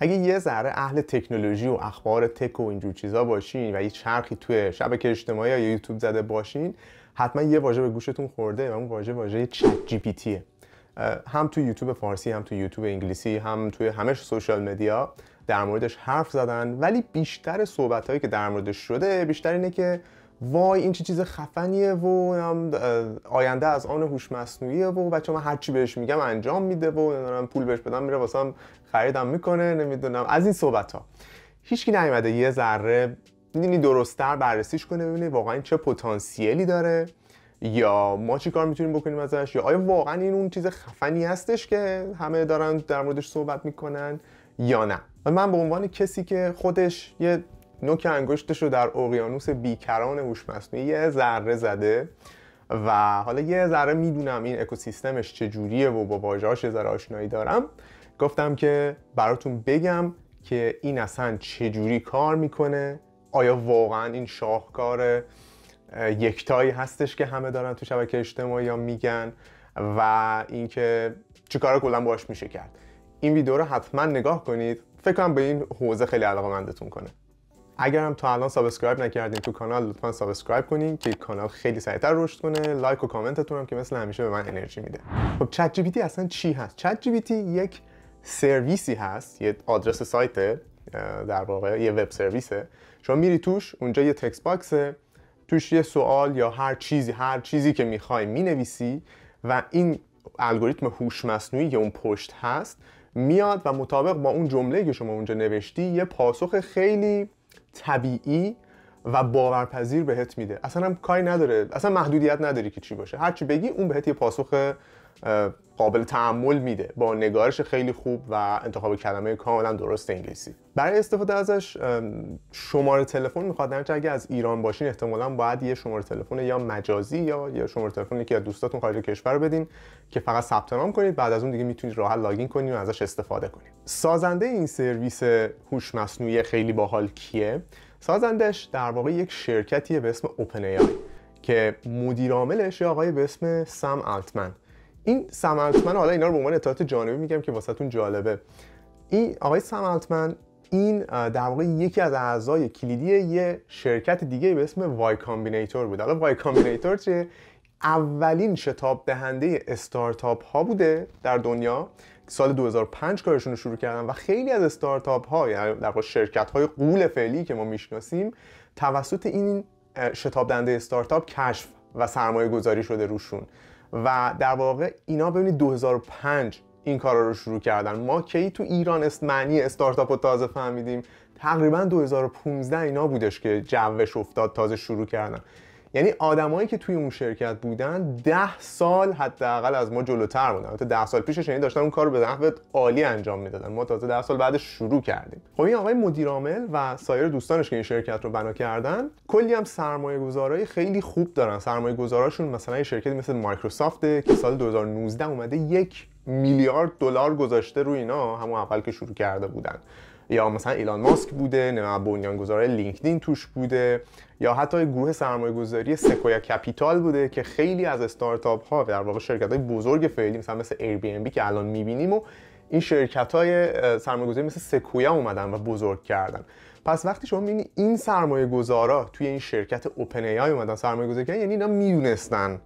اگه یه ذره اهل تکنولوژی و اخبار تک و اینجور چیزا باشین و یه چرخی توی شبکه اجتماعی یا یوتیوب زده باشین حتما یه واژه به گوشتون خورده و اون واژه واژه چت جی پی هم تو یوتیوب فارسی هم تو یوتیوب انگلیسی هم توی همش سوشال مدیا در موردش حرف زدن ولی بیشتر صحبت هایی که در موردش شده بیشتر اینه که وای این چه چیز خفنیه و آینده از آن هوش مصنوعیه و بچه من هرچی بهش میگم انجام میده و نمیدونم پول بهش بدم میره هم خریدم میکنه نمیدونم از این صحبت ها هیچکی نیومده یه ذره میدونی درستتر بررسیش کنه ببینه واقعا چه پتانسیلی داره یا ما چی کار میتونیم بکنیم ازش یا آیا واقعا این اون چیز خفنی هستش که همه دارن در موردش صحبت میکنن یا نه من به عنوان کسی که خودش یه نوک انگشتش رو در اقیانوس بیکران هوش مصنوعی یه ذره زده و حالا یه ذره میدونم این اکوسیستمش چجوریه و با واژه‌هاش یه ذره آشنایی دارم گفتم که براتون بگم که این اصلا چجوری کار میکنه آیا واقعا این شاهکار یکتایی هستش که همه دارن تو شبکه اجتماعی یا میگن و اینکه چیکار کلا باش میشه کرد این ویدیو رو حتما نگاه کنید فکر کنم به این حوزه خیلی علاقه مندتون کنه اگر هم تا الان سابسکرایب نکردین تو کانال لطفا سابسکرایب کنین که کانال خیلی سریعتر رشد کنه لایک و کامنتتون هم که مثل همیشه به من انرژی میده خب چت جی پی اصلا چی هست چت جی پی یک سرویسی هست یه آدرس سایت در واقع یه وب سرویسه شما میری توش اونجا یه تکست باکسه توش یه سوال یا هر چیزی هر چیزی که میخوای مینویسی و این الگوریتم هوش مصنوعی که اون پشت هست میاد و مطابق با اون جمله که شما اونجا نوشتی یه پاسخ خیلی طبیعی و باورپذیر بهت میده اصلا هم کاری نداره اصلا محدودیت نداری که چی باشه هرچی بگی اون بهت یه پاسخ قابل تعمل میده با نگارش خیلی خوب و انتخاب کلمه کاملا درست انگلیسی برای استفاده ازش شماره تلفن میخواد در اگه از ایران باشین احتمالا باید یه شماره تلفن یا مجازی یا یه شماره تلفنی که از دوستاتون خارج کشور بدین که فقط ثبت نام کنید بعد از اون دیگه میتونید راحت لاگین کنید و ازش استفاده کنید سازنده این سرویس هوش مصنوعی خیلی باحال کیه سازندش در واقع یک شرکتیه به اسم اوپن که مدیر عاملش آقای به اسم سم آلتمن این سملتمن، حالا اینا رو به عنوان اطلاعات جانبی میگم که تون جالبه این آقای سملتمن، این در واقع یکی از اعضای کلیدی یه شرکت دیگه به اسم وای کامبینیتور بود حالا وای کامبینیتور چیه اولین شتاب دهنده استارتاپ ها بوده در دنیا سال 2005 کارشون رو شروع کردن و خیلی از استارتاپ ها یعنی در واقع شرکت های قول فعلی که ما میشناسیم توسط این شتاب دهنده استارتاپ کشف و سرمایه گذاری شده روشون و در واقع اینا ببینید 2005 این کارا رو شروع کردن ما کی تو ایران است معنی استارتاپ رو تازه فهمیدیم تقریبا 2015 اینا بودش که جوش افتاد تازه شروع کردن یعنی آدمایی که توی اون شرکت بودن ده سال حداقل از ما جلوتر بودن تا ده سال پیشش یعنی داشتن اون کار رو به نحو عالی انجام میدادن ما تازه ده سال بعدش شروع کردیم خب این آقای مدیر عامل و سایر دوستانش که این شرکت رو بنا کردن کلی هم سرمایه گذارای خیلی خوب دارن سرمایه گذاراشون مثلا یه شرکت مثل مایکروسافت که سال 2019 اومده یک میلیارد دلار گذاشته روی اینا همون اول که شروع کرده بودن یا مثلا ایلان ماسک بوده نه بنیانگذار لینکدین توش بوده یا حتی گروه سرمایه گذاری سکویا کپیتال بوده که خیلی از استارتاپ ها و در واقع شرکت های بزرگ فعلی مثلا مثل ایر بی ام بی که الان میبینیم و این شرکت های سرمایه گذاری مثل سکویا اومدن و بزرگ کردن پس وقتی شما میبینید این سرمایه گذارا توی این شرکت اوپن ای آی اومدن سرمایه گذاری کردن یعنی اینا میدونستن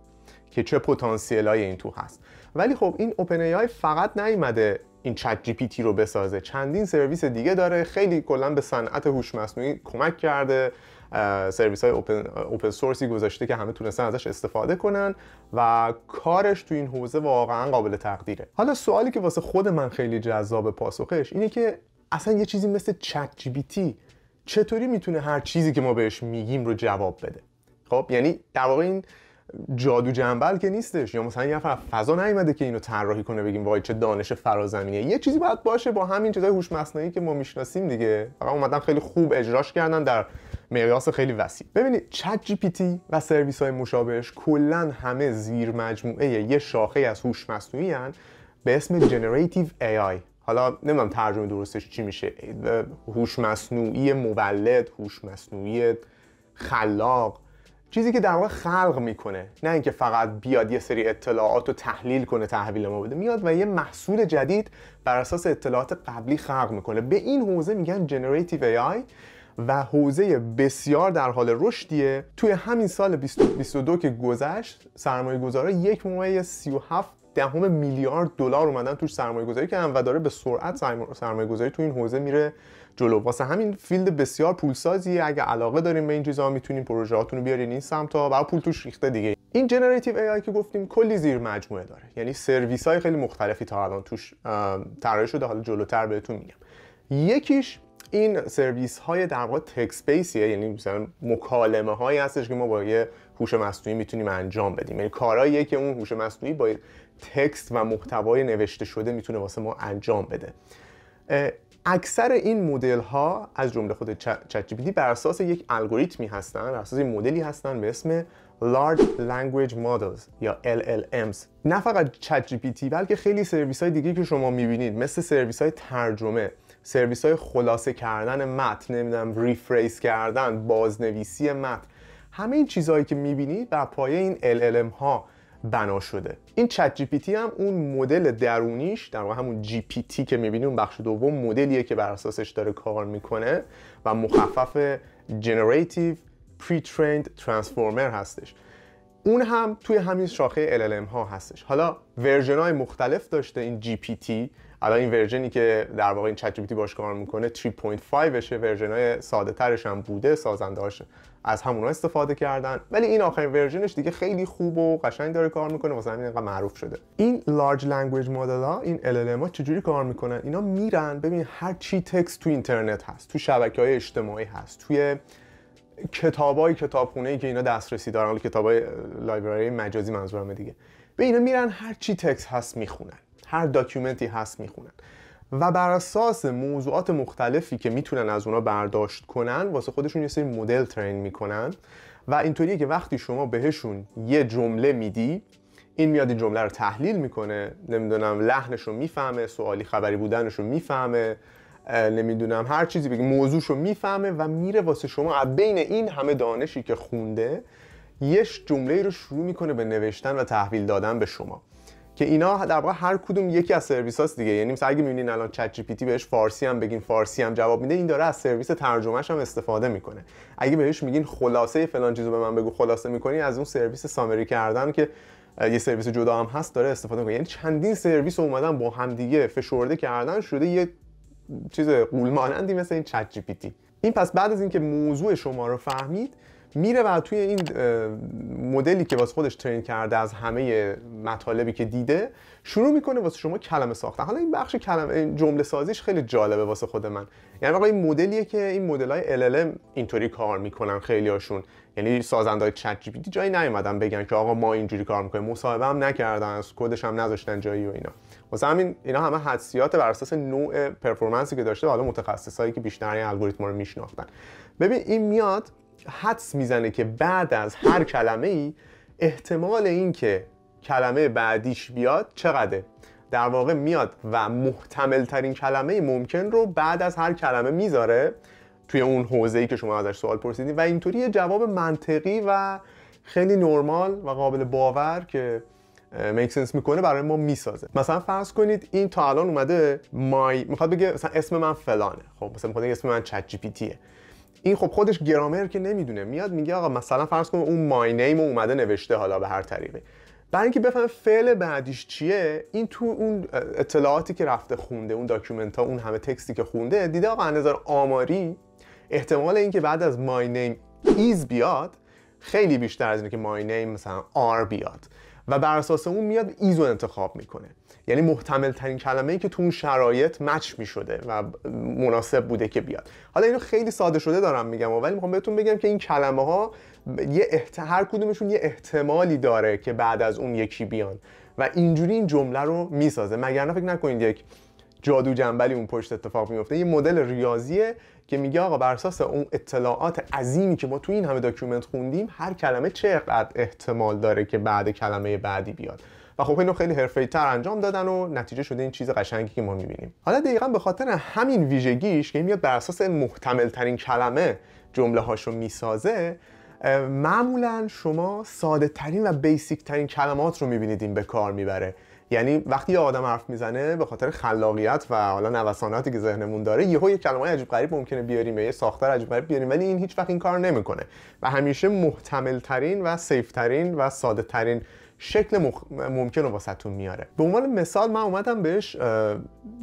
که چه پتانسیل این تو هست ولی خب این اوپن ای آی فقط نیومده این چت جی پی تی رو بسازه چندین سرویس دیگه داره خیلی کلا به صنعت هوش مصنوعی کمک کرده سرویس های اوپن, اوپن سورسی گذاشته که همه تونستن ازش استفاده کنن و کارش تو این حوزه واقعا قابل تقدیره حالا سوالی که واسه خود من خیلی جذاب پاسخش اینه که اصلا یه چیزی مثل چت جی پی تی چطوری میتونه هر چیزی که ما بهش میگیم رو جواب بده خب یعنی در واقع این جادو جنبل که نیستش یا مثلا یه نفر فضا نیومده که اینو طراحی کنه بگیم وای چه دانش فرازمینیه یه چیزی باید باشه با همین چیزای هوش مصنوعی که ما میشناسیم دیگه فقط اومدن خیلی خوب اجراش کردن در مقیاس خیلی وسیع ببینید چت جی پی تی و سرویس های مشابهش کلا همه زیر مجموعه یه شاخه از هوش مصنوعی به اسم جنراتیو ای آی حالا نمیدونم ترجمه درستش چی میشه هوش مصنوعی مولد هوش مصنوعی خلاق چیزی که در واقع خلق میکنه نه اینکه فقط بیاد یه سری اطلاعات رو تحلیل کنه تحویل ما بده میاد و یه محصول جدید بر اساس اطلاعات قبلی خلق میکنه به این حوزه میگن جنریتیو ای و حوزه بسیار در حال رشدیه توی همین سال 2022 که گذشت سرمایه گذاره یک و 37 دهم میلیارد دلار اومدن توش سرمایه گذاری کردن و داره به سرعت سرمایه گذاری تو این حوزه میره جلو واسه همین فیلد بسیار پولسازیه اگه علاقه داریم به این چیزا میتونیم پروژه رو بیارین این سمت تا برای پول توش ریخته دیگه این جنراتیو ای آی که گفتیم کلی زیر مجموعه داره یعنی سرویس های خیلی مختلفی تا الان توش طراحی شده حالا جلوتر بهتون میگم یکیش این سرویس های در واقع بیسیه یعنی مثلا مکالمه هایی هستش که ما با یه هوش مصنوعی میتونیم انجام بدیم یعنی کارهاییه که اون هوش مصنوعی با تکست و محتوای نوشته شده میتونه واسه ما انجام بده اکثر این مدل ها از جمله خود چت جی بر اساس یک الگوریتمی هستن بر اساس مدلی هستن به اسم Large Language Models یا LLMs نه فقط چت جی بلکه خیلی سرویس های دیگه که شما میبینید مثل سرویس های ترجمه سرویس های خلاصه کردن متن نمیدونم ریفریز کردن بازنویسی متن همه این چیزهایی که میبینید بر پایه این LLM ها بنا شده این چت جی پی تی هم اون مدل درونیش در واقع همون جی پی تی که میبینیم اون بخش دوم مدلیه که بر اساسش داره کار میکنه و مخفف Generative Pretrained ترند Transformer هستش اون هم توی همین شاخه LLM ها هستش حالا ورژن های مختلف داشته این تی الان این ورژنی که در واقع این چت باش کار میکنه 3.5 شه ورژن های ساده ترش هم بوده سازنده از همونا استفاده کردن ولی این آخرین ورژنش دیگه خیلی خوب و قشنگ داره کار میکنه واسه همین اینقدر معروف شده این لارج لنگویج مدل ها این LLM ها چجوری کار میکنن اینا میرن ببین هر چی تکست تو اینترنت هست تو شبکه های اجتماعی هست توی کتابای کتابخونه ای که اینا دسترسی دارن حالا کتابای لایبرری مجازی منظورمه دیگه به اینا میرن هر چی تکست هست میخونن هر داکیومنتی هست میخونن و بر اساس موضوعات مختلفی که میتونن از اونا برداشت کنن واسه خودشون یه سری مدل ترین میکنن و اینطوریه که وقتی شما بهشون یه جمله میدی این میاد این جمله رو تحلیل میکنه نمیدونم لحنش رو میفهمه سوالی خبری بودنش رو میفهمه نمیدونم هر چیزی بگه موضوعش رو میفهمه و میره واسه شما از بین این همه دانشی که خونده یه جمله رو شروع میکنه به نوشتن و تحویل دادن به شما که اینا در واقع هر کدوم یکی از سرویس هاست دیگه یعنی مثلا اگه میبینین الان چت جی پی تی بهش فارسی هم بگین فارسی هم جواب میده این داره از سرویس ترجمهش هم استفاده میکنه اگه بهش میگین خلاصه فلان چیزو به من بگو خلاصه میکنی از اون سرویس سامری کردن که یه سرویس جدا هم هست داره استفاده میکنه یعنی چندین سرویس اومدن با همدیگه فشرده کردن شده یه چیز قولمانندی مثل این چت جی پی تی. این پس بعد از اینکه موضوع شما رو فهمید میره و توی این مدلی که واسه خودش ترین کرده از همه مطالبی که دیده شروع میکنه واسه شما کلمه ساختن حالا این بخش کلمه این جمله سازیش خیلی جالبه واسه خود من یعنی واقعا این مدلیه که این مدل های LLM اینطوری کار میکنن خیلی هاشون یعنی سازنده های چت جی جایی نیومدن بگن که آقا ما اینجوری کار میکنیم مصاحبه هم نکردن از کدش هم نذاشتن جایی و اینا واسه همین اینا همه حدسیات بر اساس نوع پرفورمنسی که داشته و حالا متخصصایی که بیشتر این الگوریتم رو میشناختن ببین این میاد حدس میزنه که بعد از هر کلمه ای احتمال اینکه کلمه بعدیش بیاد چقدره در واقع میاد و محتمل ترین کلمه ممکن رو بعد از هر کلمه میذاره توی اون حوزه ای که شما ازش سوال پرسیدین و اینطوری یه جواب منطقی و خیلی نرمال و قابل باور که میکسنس میکنه برای ما میسازه مثلا فرض کنید این تا الان اومده مای میخواد بگه مثلا اسم من فلانه خب مثلا میخواد اسم من چت جی پی تیه این خب خودش گرامر که نمیدونه میاد میگه آقا مثلا فرض کن اون مای نیم اومده نوشته حالا به هر طریقی برای اینکه بفهم فعل بعدیش چیه این تو اون اطلاعاتی که رفته خونده اون داکیومنت ها اون همه تکستی که خونده دیده آقا نظر آماری احتمال اینکه بعد از مای نیم ایز بیاد خیلی بیشتر از اینه که نیم مثلا آر بیاد و بر اساس اون میاد رو انتخاب میکنه یعنی محتمل ترین کلمه ای که تو اون شرایط مچ می شده و مناسب بوده که بیاد حالا اینو خیلی ساده شده دارم میگم ولی میخوام بهتون بگم که این کلمه ها یه احت... هر کدومشون یه احتمالی داره که بعد از اون یکی بیان و اینجوری این جمله رو میسازه مگر فکر نکنید یک جادو جنبلی اون پشت اتفاق میفته یه مدل ریاضیه که میگه آقا بر اساس اون اطلاعات عظیمی که ما تو این همه داکیومنت خوندیم هر کلمه چقدر احتمال داره که بعد کلمه بعدی بیاد و خب اینو خیلی تر انجام دادن و نتیجه شده این چیز قشنگی که ما میبینیم حالا دقیقا به خاطر همین ویژگیش که میاد بر اساس محتمل ترین کلمه جمله هاشو میسازه معمولا شما ساده ترین و بیسیک ترین کلمات رو میبینید این به کار میبره یعنی وقتی یه آدم حرف میزنه به خاطر خلاقیت و حالا نوساناتی که ذهنمون داره یه یه کلمه عجیب غریب ممکنه بیاریم یه ساختار عجیب غریب بیاریم ولی این هیچ وقت این کار نمیکنه و همیشه محتمل ترین و سیف ترین و ساده ترین شکل ممکن رو واسهتون میاره به عنوان مثال من اومدم بهش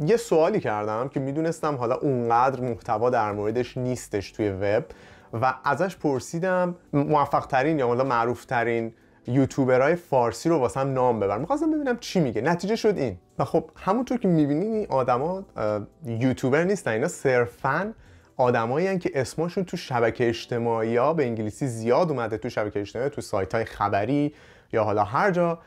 یه سوالی کردم که میدونستم حالا اونقدر محتوا در موردش نیستش توی وب و ازش پرسیدم موفق ترین یا حالا معروف ترین یوتیوبرهای فارسی رو واسم نام ببر میخواستم ببینم چی میگه نتیجه شد این و خب همونطور که میبینین این آدما یوتیوبر نیستن اینا صرفا آدمایی که اسمشون تو شبکه اجتماعی ها به انگلیسی زیاد اومده تو شبکه اجتماعی تو سایت های خبری یا حالا هر جا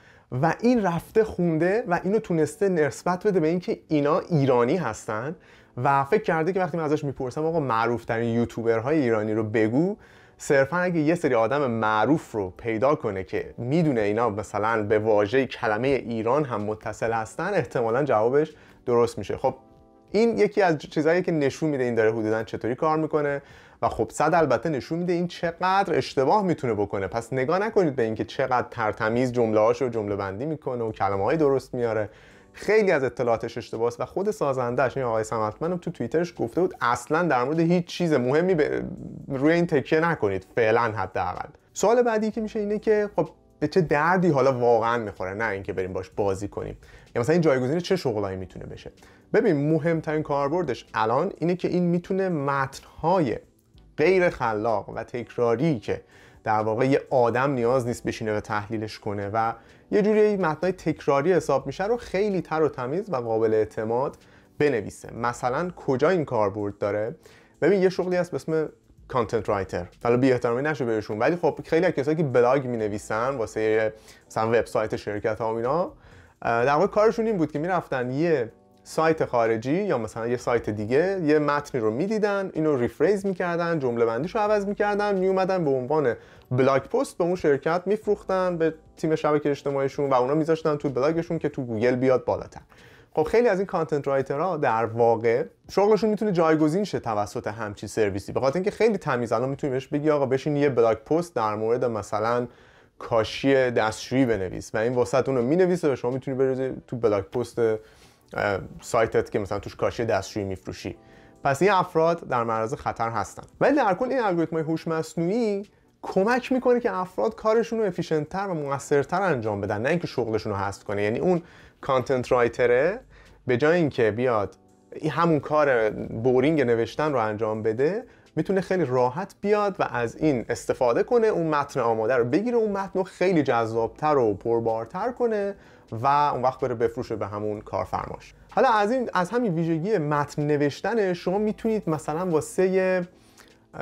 و این رفته خونده و اینو تونسته نسبت بده به اینکه اینا ایرانی هستن و فکر کرده که وقتی من ازش میپرسم آقا معروف ترین یوتیوبرهای ایرانی رو بگو صرفا اگه یه سری آدم معروف رو پیدا کنه که میدونه اینا مثلا به واژه کلمه ایران هم متصل هستن احتمالا جوابش درست میشه خب این یکی از چیزهایی که نشون میده این داره حدودا چطوری کار میکنه و خب صد البته نشون میده این چقدر اشتباه میتونه بکنه پس نگاه نکنید به اینکه چقدر ترتمیز جمله هاشو جمله بندی میکنه و کلمه های درست میاره خیلی از اطلاعاتش اشتباه است و خود سازندهش این آقای سمتمنم تو توییترش گفته بود اصلا در مورد هیچ چیز مهمی به روی این تکیه نکنید فعلا حداقل سوال بعدی که میشه اینه که خب به چه دردی حالا واقعا میخوره نه اینکه بریم باش بازی کنیم یا مثلا این جایگزین چه شغلایی میتونه بشه ببین مهمترین کاربردش الان اینه که این میتونه های. غیر خلاق و تکراری که در واقع یه آدم نیاز نیست بشینه و تحلیلش کنه و یه جوری متنای تکراری حساب میشه رو خیلی تر و تمیز و قابل اعتماد بنویسه مثلا کجا این کاربرد داره ببین یه شغلی هست به اسم کانتنت رایتر حالا بی احترامی نشه بهشون ولی خب خیلی از کسایی که بلاگ می نویسن واسه مثلا وبسایت شرکت ها و اینا در واقع کارشون این بود که میرفتن یه سایت خارجی یا مثلا یه سایت دیگه یه متنی رو میدیدن اینو ریفریز میکردن جمله بندیش رو عوض میکردن میومدن به عنوان بلاگ پست به اون شرکت میفروختن به تیم شبکه اجتماعیشون و اونا میذاشتن تو بلاگشون که تو گوگل بیاد بالاتر خب خیلی از این کانتنت رایترها در واقع شغلشون میتونه جایگزین شه توسط همچی سرویسی به خاطر اینکه خیلی تمیز الان میتونی بهش بگی آقا بشین یه بلاگ پست در مورد مثلا کاشی دستشویی بنویس و این واسط اون رو مینویسه و شما میتونی بری تو بلاگ پست سایتت که مثلا توش کاشی دستشویی میفروشی پس این افراد در معرض خطر هستن ولی در کل این الگوریتم های هوش مصنوعی کمک میکنه که افراد کارشون رو و موثرتر انجام بدن نه اینکه شغلشون رو حذف کنه یعنی اون کانتنت رایتره به جای اینکه بیاد همون کار بورینگ نوشتن رو انجام بده میتونه خیلی راحت بیاد و از این استفاده کنه اون متن آماده رو بگیره اون متن رو خیلی جذابتر و پربارتر کنه و اون وقت بره بفروشه به همون کارفرماش حالا از این از همین ویژگی متن نوشتن شما میتونید مثلا واسه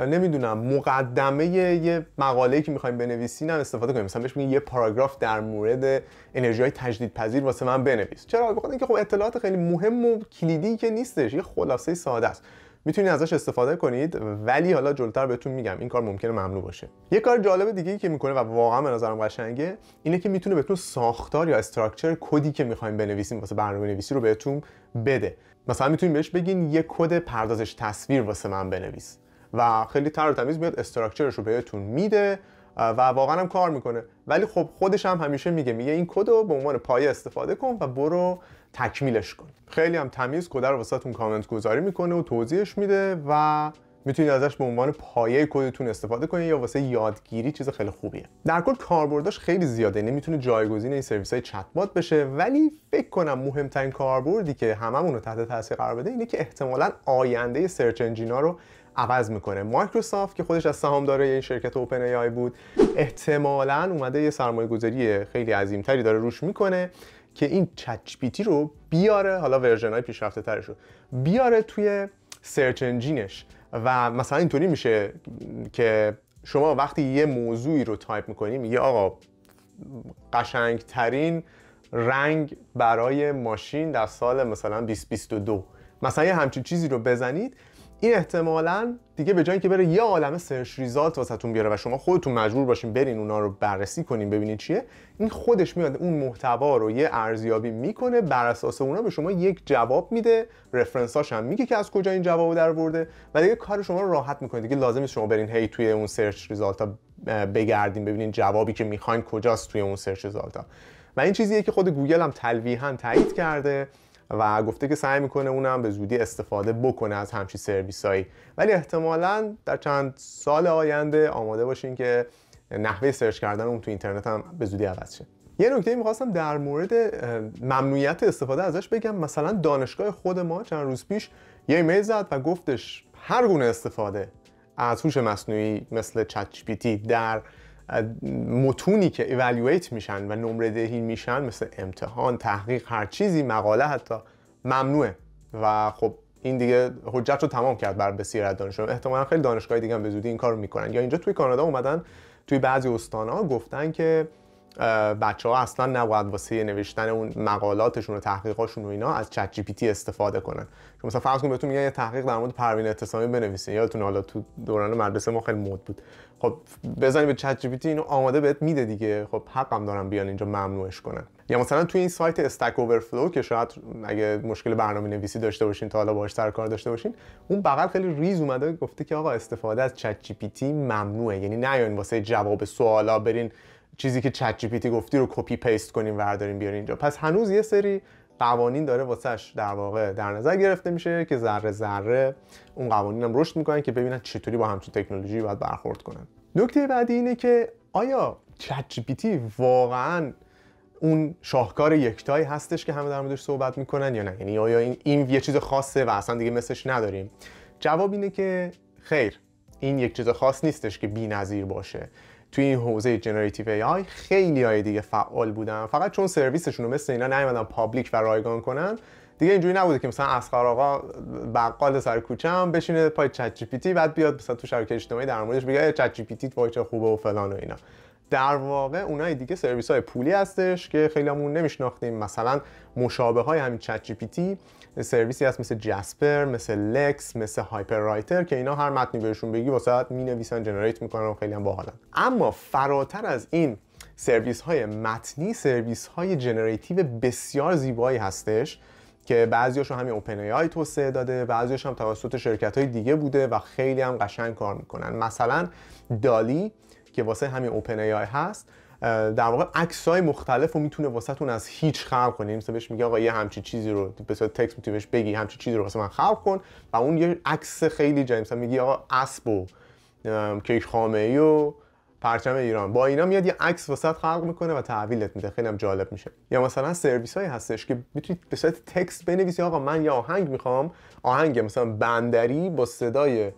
نمیدونم مقدمه یه مقاله که میخوایم بنویسین هم استفاده کنیم مثلا بهش یه پاراگراف در مورد انرژی های تجدیدپذیر واسه من بنویس چرا بخاطر اینکه خب اطلاعات خیلی مهم و کلیدی که نیستش یه خلاصه ساده است میتونید ازش استفاده کنید ولی حالا جلوتر بهتون میگم این کار ممکنه ممنوع باشه یه کار جالب دیگه ای که میکنه و واقعا به نظرم قشنگه اینه که میتونه بهتون ساختار یا استراکچر کدی که میخوایم بنویسیم واسه برنامه نویسی رو بهتون بده مثلا میتونید بهش بگین یه کد پردازش تصویر واسه من بنویس و خیلی تر و تمیز میاد استراکچرش رو بهتون میده و واقعا هم کار میکنه ولی خب خودش هم همیشه میگه میگه این کد رو به عنوان پایه استفاده کن و برو تکمیلش کن. خیلی هم تمیز کد رو واسهتون کامنت گذاری میکنه و توضیحش میده و میتونید ازش به عنوان پایه کدتون استفاده کنید یا واسه یادگیری چیز خیلی خوبیه در کل کاربردش خیلی زیاده یعنی میتونه جایگزین این سرویس های چت بات بشه ولی فکر کنم مهمترین کاربردی که هممون رو تحت تاثیر قرار بده اینه که احتمالا آینده سرچ انجینا رو عوض میکنه مایکروسافت که خودش از سهامدارای این شرکت اوپن ای آی بود احتمالا اومده یه سرمایه گذاری خیلی عظیمتری داره روش میکنه که این چچپیتی رو بیاره حالا ورژن های پیشرفته ترش رو بیاره توی سرچ انجینش و مثلا اینطوری میشه که شما وقتی یه موضوعی رو تایپ میکنی میگه آقا قشنگترین رنگ برای ماشین در سال مثلا 2022 مثلا یه همچین چیزی رو بزنید این احتمالا دیگه به جایی که بره یه عالمه سرچ ریزالت واسهتون بیاره و شما خودتون مجبور باشین برین اونا رو بررسی کنین ببینین چیه این خودش میاد اون محتوا رو یه ارزیابی میکنه بر اساس اونا به شما یک جواب میده رفرنساش هم میگه که از کجا این جواب در برده و دیگه کار شما رو راحت میکنه دیگه لازم نیست شما برین هی توی اون سرچ ریزالت ها بگردین ببینین جوابی که میخواین کجاست توی اون سرچ ریزالت و این چیزیه که خود گوگل هم تلویحا تایید کرده و گفته که سعی میکنه اونم به زودی استفاده بکنه از همچی هایی ولی احتمالا در چند سال آینده آماده باشین که نحوه سرچ کردن اون تو اینترنت هم به زودی عوض شه یه نکته میخواستم در مورد ممنوعیت استفاده ازش بگم مثلا دانشگاه خود ما چند روز پیش یه ایمیل زد و گفتش هر گونه استفاده از هوش مصنوعی مثل چت در متونی که ایوالویت میشن و نمره دهی میشن مثل امتحان تحقیق هر چیزی مقاله حتی ممنوعه و خب این دیگه حجت رو تمام کرد بر بسیار از دانشجویان احتمالا خیلی دانشگاه دیگه هم به زودی این کارو میکنن یا اینجا توی کانادا اومدن توی بعضی استانها گفتن که بچه ها اصلا نباید واسه نوشتن اون مقالاتشون و تحقیقاشون و اینا از چت جی پی تی استفاده کنن چون مثلا فرض کن بهتون میگن یه تحقیق در مورد پروین اعتصامی بنویسین یادتون حالا تو دوران مدرسه ما خیلی مود بود خب بزنید به چت جی پی تی اینو آماده بهت میده دیگه خب حقم دارم بیان اینجا ممنوعش کنن یا مثلا تو این سایت استک اوورفلو که شاید اگه مشکل برنامه نویسی داشته باشین تا حالا باهاش سر کار داشته باشین اون بغل خیلی ریز اومده گفته که آقا استفاده از چت جی پی تی ممنوعه یعنی نیاین واسه جواب سوالا برین چیزی که چت جی پی گفتی رو کپی پیست کنیم ورداریم بیاریم اینجا پس هنوز یه سری قوانین داره واسش در واقع در نظر گرفته میشه که ذره ذره اون قوانین هم رشد میکنن که ببینن چطوری با همچین تکنولوژی باید برخورد کنن نکته بعدی اینه که آیا چت جی واقعا اون شاهکار یکتایی هستش که همه در موردش صحبت میکنن یا نه یعنی آیا این این یه چیز خاصه و اصلا دیگه مثلش نداریم جواب اینه که خیر این یک چیز خاص نیستش که بی‌نظیر باشه توی این حوزه جنراتیو ای خیلی های دیگه فعال بودن فقط چون سرویسشون رو مثل اینا نیومدن پابلیک و رایگان کنن دیگه اینجوری نبوده که مثلا اصغر آقا بقال سر کوچم بشینه پای چت جی پی تی بعد بیاد مثلا تو شبکه اجتماعی در موردش بگه چت جی پی تی وای خوبه و فلان و اینا در واقع اونای دیگه سرویس های پولی هستش که خیلیامون نمیشناختیم مثلا مشابه های همین چت جی پی تی سرویسی هست مثل جسپر مثل لکس مثل هایپر رایتر که اینا هر متنی بهشون بگی می نویسن، جنریت میکنن و خیلی هم باحالن اما فراتر از این سرویس های متنی سرویس های جنریتیو بسیار زیبایی هستش که بعضیاش رو همین اوپن ای آی توسعه داده بعضیاش هم توسط شرکت های دیگه بوده و خیلی هم قشنگ کار میکنن مثلا دالی که واسه همین اوپن ای آی هست در واقع عکس های مختلف رو میتونه واسهتون از هیچ خلق کنه یعنی مثلا بهش میگه آقا یه همچی چیزی رو به صورت تکست میتونی بهش بگی همچی چیزی رو واسه من خلق کن و اون یه عکس خیلی جایی مثلا میگی آقا اسب و کیک خامه ای و پرچم ایران با اینا میاد یه عکس واسط خلق میکنه و تحویلت میده خیلی هم جالب میشه یا مثلا سرویس هایی هستش که میتونی به صورت تکست بنویسی آقا من یه آهنگ میخوام آهنگ مثلا بندری با صدای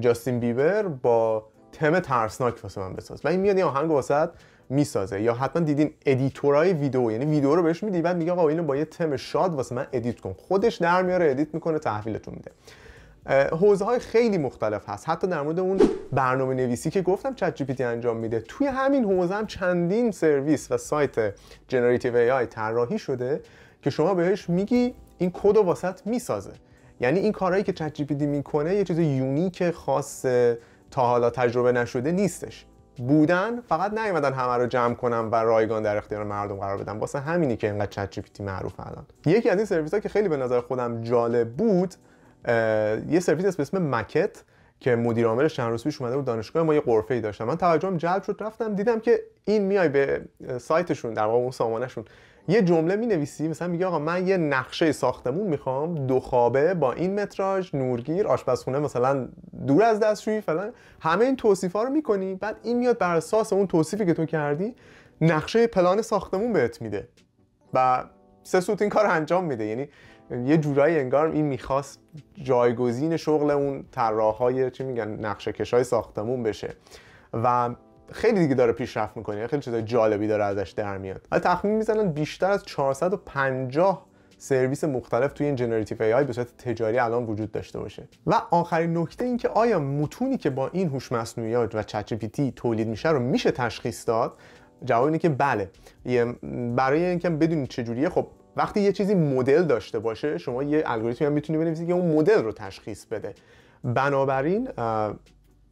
جاستین بیبر با تم ترسناک واسه من بساز و این میاد یه آهنگ واسط میسازه یا حتما دیدین ادیتورای ویدیو یعنی ویدیو رو بهش میدی بعد میگه آقا اینو با یه تم شاد واسه من ادیت کن خودش در میاره ادیت میکنه تحویلتون میده حوزه های خیلی مختلف هست حتی در مورد اون برنامه نویسی که گفتم چت جی پی تی انجام میده توی همین حوزه هم چندین سرویس و سایت جنراتیو ای آی طراحی شده که شما بهش میگی این کد رو واسط میسازه یعنی این کارهایی که چت جی پی میکنه یه چیز یونیک خاص تا حالا تجربه نشده نیستش بودن فقط نیومدن همه رو جمع کنم و رایگان در اختیار مردم قرار بدم واسه همینی که اینقدر چت جی پی معروف الان یکی از این سرویس ها که خیلی به نظر خودم جالب بود یه سرویس به اسم مکت که مدیر عامل چند پیش اومده بود دانشگاه ما یه قرفه ای داشتم من توجهم جلب شد رفتم دیدم که این میای به سایتشون در واقع اون شون یه جمله می نویسی مثلا میگه آقا من یه نقشه ساختمون میخوام دو خوابه با این متراژ نورگیر آشپزخونه مثلا دور از دستشویی فلان همه این توصیف ها رو میکنی بعد این میاد بر اساس اون توصیفی که تو کردی نقشه پلان ساختمون بهت میده و سه سوت این کار انجام میده یعنی یه جورایی انگار این میخواست جایگزین شغل اون های چی میگن نقشه کشای ساختمون بشه و خیلی دیگه داره پیشرفت میکنه خیلی چیزای جالبی داره ازش در میاد حالا تخمین میزنن بیشتر از 450 سرویس مختلف توی این جنراتیو ای به صورت تجاری الان وجود داشته باشه و آخرین نکته این که آیا متونی که با این هوش مصنوعی و چت تولید میشه رو میشه تشخیص داد جواب اینه که بله برای اینکه بدونید چجوریه خب وقتی یه چیزی مدل داشته باشه شما یه الگوریتمی هم میتونی بنویسید که اون مدل رو تشخیص بده بنابراین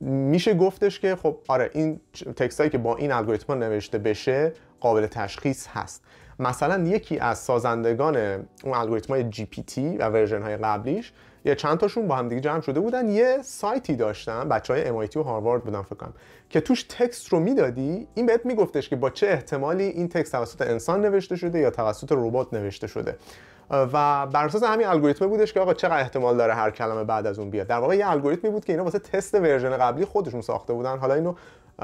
میشه گفتش که خب آره این تکست که با این الگوریتم نوشته بشه قابل تشخیص هست مثلا یکی از سازندگان اون الگوریتم های جی پی تی و ورژن های قبلیش یه چند تاشون با هم دیگه جمع شده بودن یه سایتی داشتن بچه های MIT و هاروارد بودن فکر کنم که توش تکست رو میدادی این بهت میگفتش که با چه احتمالی این تکست توسط انسان نوشته شده یا توسط ربات نوشته شده و بر اساس همین الگوریتم بودش که آقا چقدر احتمال داره هر کلمه بعد از اون بیاد در واقع یه الگوریتمی بود که اینا واسه تست ورژن قبلی خودشون ساخته بودن حالا اینو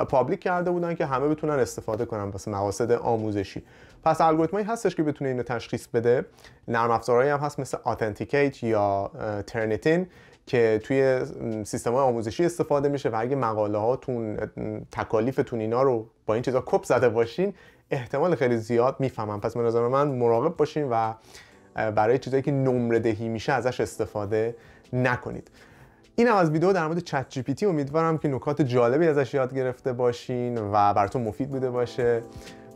پابلیک کرده بودن که همه بتونن استفاده کنن واسه مقاصد آموزشی پس الگوریتمی هستش که بتونه اینو تشخیص بده نرم افزارهایی هم هست مثل اتنتیکیت یا ترنتین که توی سیستم آموزشی استفاده میشه و اگه مقاله هاتون تکالیفتون اینا رو با این چیزا کپ زده باشین احتمال خیلی زیاد میفهمن پس به نظر من مراقب باشین و برای چیزایی که نمره دهی میشه ازش استفاده نکنید این هم از ویدیو در مورد چت جی پی تی امیدوارم که نکات جالبی ازش یاد گرفته باشین و براتون مفید بوده باشه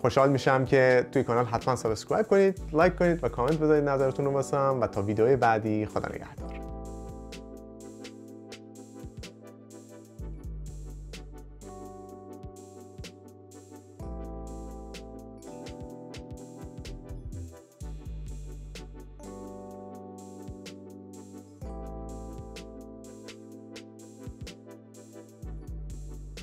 خوشحال میشم که توی کانال حتما سابسکرایب کنید لایک کنید و کامنت بذارید نظرتون رو واسم و تا ویدیو بعدی خدا نگهدار